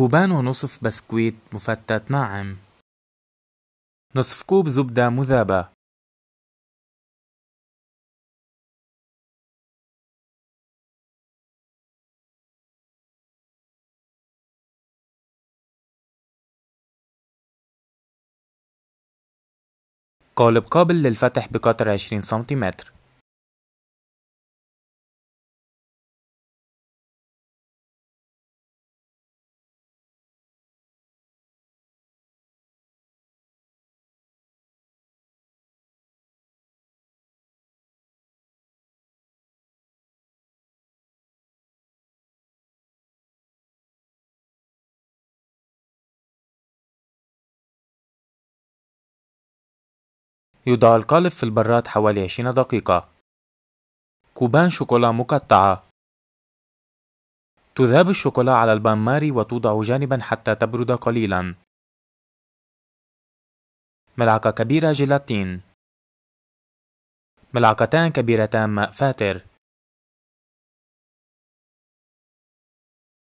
كوبان ونصف بسكويت مفتت ناعم نصف كوب زبدة مذابة قالب قابل للفتح بقطر 20 سنتيمتر يوضع القالب في البراد حوالي 20 دقيقة كوبان شوكولا مقطعة تذاب الشوكولا على البان ماري وتوضع جانبا حتى تبرد قليلا ملعقة كبيرة جيلاتين ملعقتان كبيرتان ماء فاتر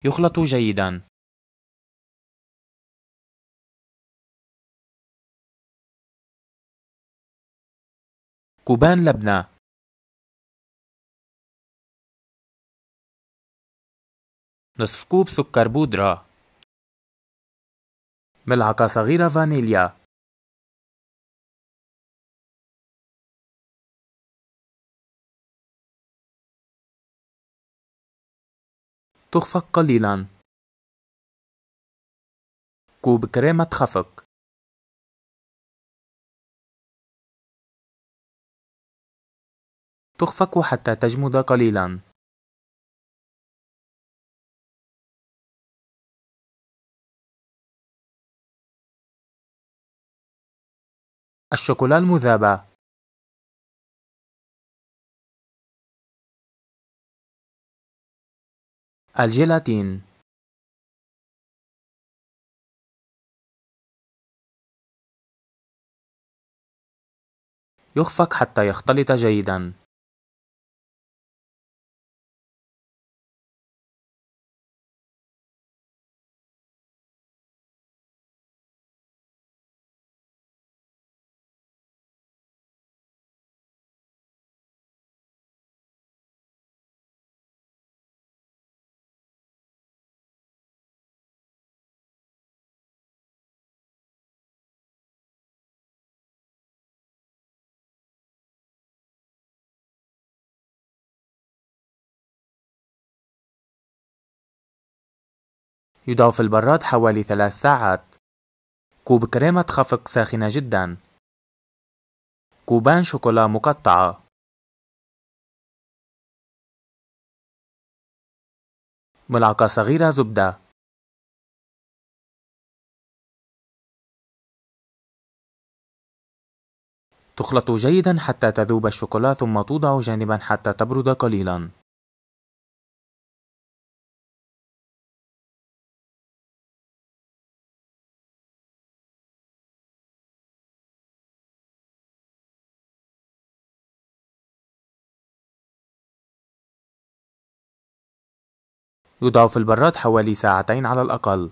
يخلط جيداً كوبان لبنة نصف كوب سكر بودرة ملعقة صغيرة فانيليا تخفق قليلا كوب كريمة خفق تخفق حتى تجمد قليلاً. الشوكولا المذابة الجيلاتين يخفق حتى يختلط جيداً يضاف في البراد حوالي ثلاث ساعات كوب كريمة خفق ساخنة جدا كوبان شوكولا مقطعة ملعقة صغيرة زبدة تخلط جيدا حتى تذوب الشوكولا ثم توضع جانبا حتى تبرد قليلاً يوضع في البراد حوالي ساعتين على الأقل